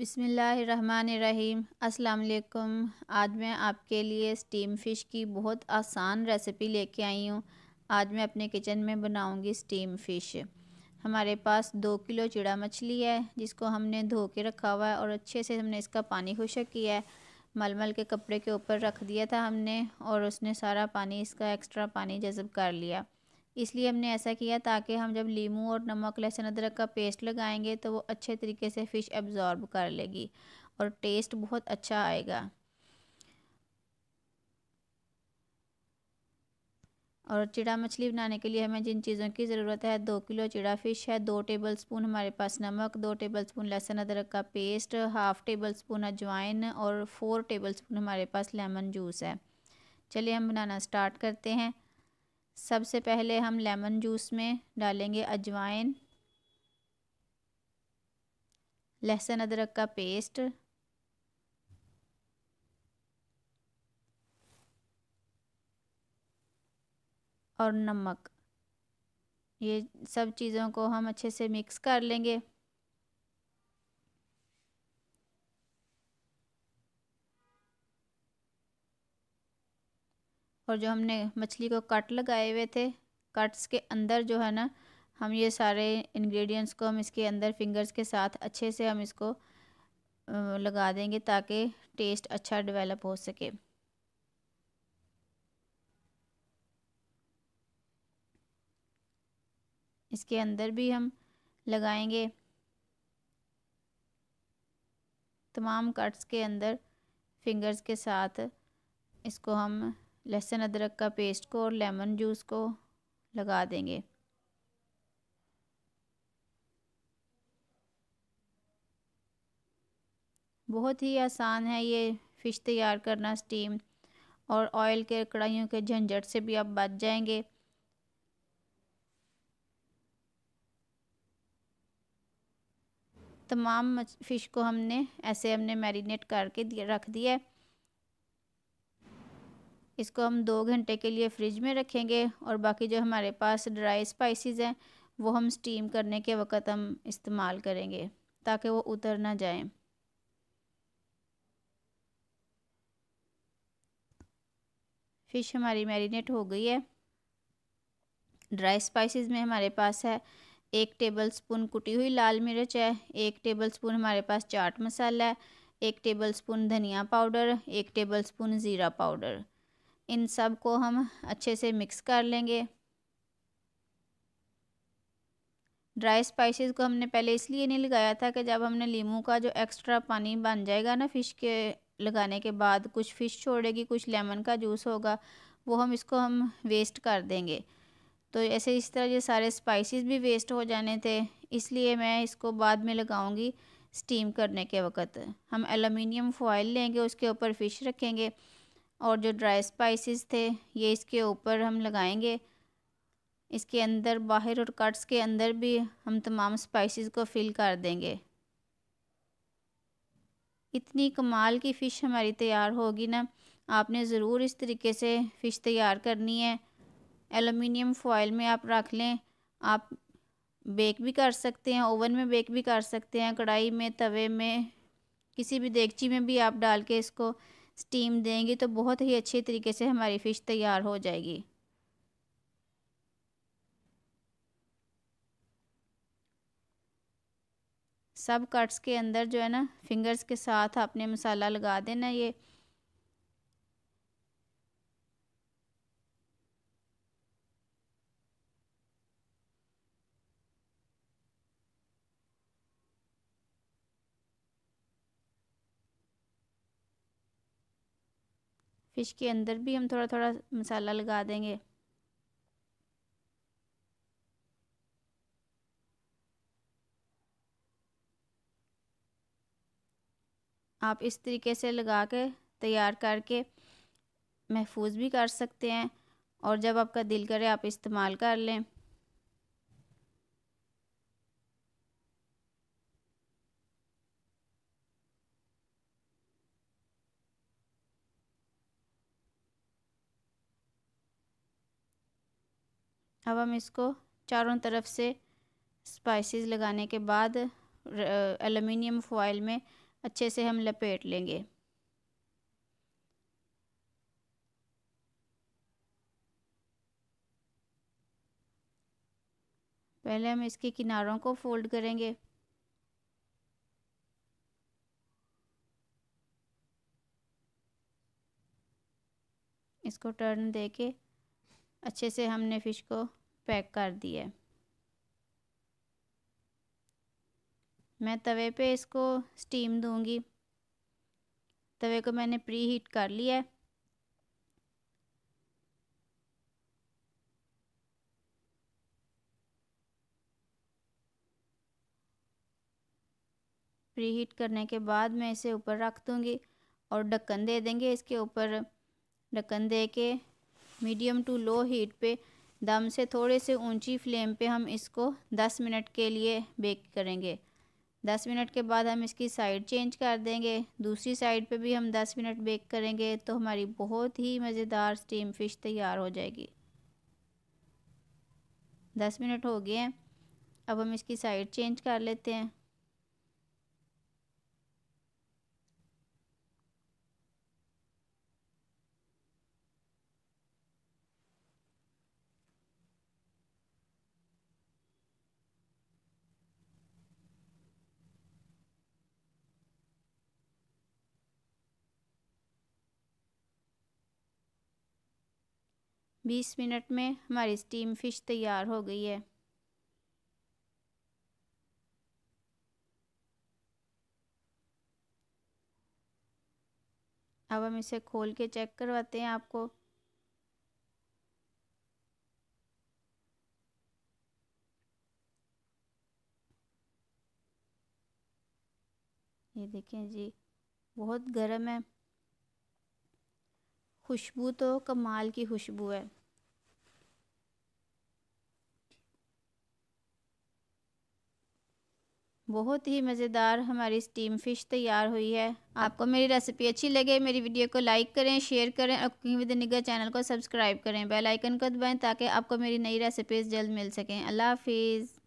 बिसमीम् अल्लाम आज मैं आपके लिए स्टीम फ़िश की बहुत आसान रेसिपी लेके आई हूँ आज मैं अपने किचन में बनाऊँगी स्टीम फ़िश हमारे पास दो किलो चिड़ा मछली है जिसको हमने धो के रखा हुआ है और अच्छे से हमने इसका पानी खुशक किया है मलमल के कपड़े के ऊपर रख दिया था हमने और उसने सारा पानी इसका एक्स्ट्रा पानी जज़ब कर लिया इसलिए हमने ऐसा किया ताकि हम जब लीमू और नमक लहसुन अदरक का पेस्ट लगाएंगे तो वो अच्छे तरीके से फ़िश एब्ज़ॉर्ब कर लेगी और टेस्ट बहुत अच्छा आएगा और चिड़ा मछली बनाने के लिए हमें जिन चीज़ों की ज़रूरत है दो किलो चिड़ा फ़िश है दो टेबल स्पून हमारे पास नमक दो टेबल स्पून लहसुन अदरक का पेस्ट हाफ़ टेबल स्पून अजवाइन और फोर टेबल स्पून हमारे पास लेमन जूस है चलिए हम बनाना स्टार्ट करते हैं सबसे पहले हम लेमन जूस में डालेंगे अजवाइन लहसुन अदरक का पेस्ट और नमक ये सब चीज़ों को हम अच्छे से मिक्स कर लेंगे और जो हमने मछली को कट लगाए हुए थे कट्स के अंदर जो है ना हम ये सारे इंग्रेडिएंट्स को हम इसके अंदर फिंगर्स के साथ अच्छे से हम इसको लगा देंगे ताकि टेस्ट अच्छा डेवलप हो सके इसके अंदर भी हम लगाएंगे तमाम कट्स के अंदर फिंगर्स के साथ इसको हम लहसुन अदरक का पेस्ट को और लेमन जूस को लगा देंगे बहुत ही आसान है ये फ़िश तैयार करना स्टीम और ऑयल के कढ़ाइयों के झंझट से भी आप बच जाएंगे तमाम फ़िश को हमने ऐसे हमने मैरिनेट करके रख दिया है इसको हम दो घंटे के लिए फ्रिज में रखेंगे और बाकी जो हमारे पास ड्राई स्पाइसेस हैं वो हम स्टीम करने के वक्त हम इस्तेमाल करेंगे ताकि वो उतर ना जाएं फ़िश हमारी मैरिनेट हो गई है ड्राई स्पाइसेस में हमारे पास है एक टेबल स्पून कुटी हुई लाल मिर्च है एक टेबल स्पून हमारे पास चाट मसाला है एक टेबल स्पून धनिया पाउडर एक टेबल स्पून ज़ीरा पाउडर इन सब को हम अच्छे से मिक्स कर लेंगे ड्राई स्पाइसेस को हमने पहले इसलिए नहीं लगाया था कि जब हमने लीमू का जो एक्स्ट्रा पानी बन जाएगा ना फ़िश के लगाने के बाद कुछ फ़िश छोड़ेगी कुछ लेमन का जूस होगा वो हम इसको हम वेस्ट कर देंगे तो ऐसे इस तरह ये सारे स्पाइसेस भी वेस्ट हो जाने थे इसलिए मैं इसको बाद में लगाऊंगी स्टीम करने के वक्त हम एलुमिनियम फॉइल लेंगे उसके ऊपर फ़िश रखेंगे और जो ड्राई स्पाइसेस थे ये इसके ऊपर हम लगाएंगे इसके अंदर बाहर और कट्स के अंदर भी हम तमाम स्पाइसेस को फिल कर देंगे इतनी कमाल की फ़िश हमारी तैयार होगी ना आपने ज़रूर इस तरीके से फ़िश तैयार करनी है एलुमिनियम फॉइल में आप रख लें आप बेक भी कर सकते हैं ओवन में बेक भी कर सकते हैं कढ़ाई में तवे में किसी भी देगची में भी आप डाल के इसको स्टीम देंगे तो बहुत ही अच्छे तरीके से हमारी फ़िश तैयार हो जाएगी सब कट्स के अंदर जो है ना फिंगर्स के साथ आपने मसाला लगा देना ये फ़िश के अंदर भी हम थोड़ा थोड़ा मसाला लगा देंगे आप इस तरीके से लगा के तैयार करके महफूज भी कर सकते हैं और जब आपका दिल करे आप इस्तेमाल कर लें अब हम इसको चारों तरफ से स्पाइसेस लगाने के बाद एलुमिनियम फॉइल में अच्छे से हम लपेट लेंगे पहले हम इसके किनारों को फोल्ड करेंगे इसको टर्न देके अच्छे से हमने फ़िश को पैक कर दिए मैं तवे पे इसको स्टीम दूंगी तवे को मैंने प्री हीट कर लिया है प्री हीट करने के बाद मैं इसे ऊपर रख दूंगी और ढक्कन दे देंगे इसके ऊपर ढक्कन दे के मीडियम टू लो हीट पे दम से थोड़े से ऊंची फ्लेम पे हम इसको 10 मिनट के लिए बेक करेंगे 10 मिनट के बाद हम इसकी साइड चेंज कर देंगे दूसरी साइड पे भी हम 10 मिनट बेक करेंगे तो हमारी बहुत ही मज़ेदार स्टीम फ़िश तैयार हो जाएगी 10 मिनट हो गए हैं अब हम इसकी साइड चेंज कर लेते हैं 20 मिनट में हमारी स्टीम फ़िश तैयार हो गई है अब हम इसे खोल के चेक करवाते हैं आपको ये देखें जी बहुत गर्म है खुशबू तो कमाल की खुशबू है बहुत ही मज़ेदार हमारी स्टीम फ़िश तैयार हुई है आपको मेरी रेसिपी अच्छी लगे मेरी वीडियो को लाइक करें शेयर करें और कुकिंग विद निगर चैनल को सब्सक्राइब करें बेल आइकन को दबाएं ताकि आपको मेरी नई रेसिपीज़ जल्द मिल सकें अल्लाह हाफिज़